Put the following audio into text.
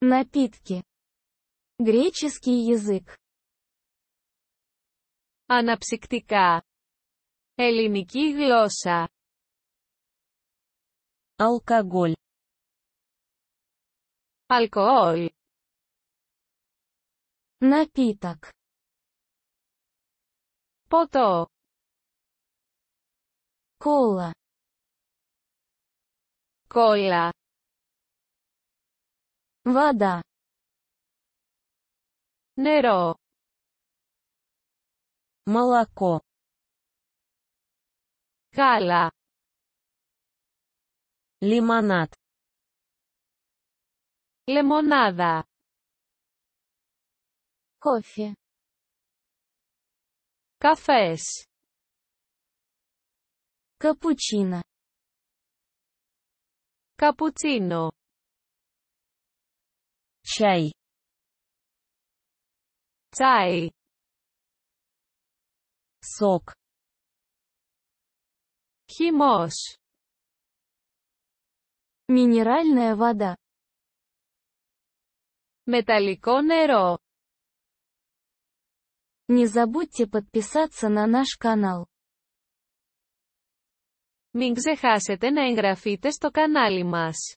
Напитки. Греческий язык. Αναψυκτικά. Ελληνική γλώσσα. Алкоголь. Алкоголь. Напиток. Пото. Кола. Кола. Вода. Неро. Молоко. Кала. Лимонад. Лимонада. Кофе. Кафес. Капучино. Капучино. Чай. Чай сок химош минеральная вода металлико неро не забудьте подписаться на наш канал. Μην ξεχάσετε να εγγραφείτε στο κανάλι μας.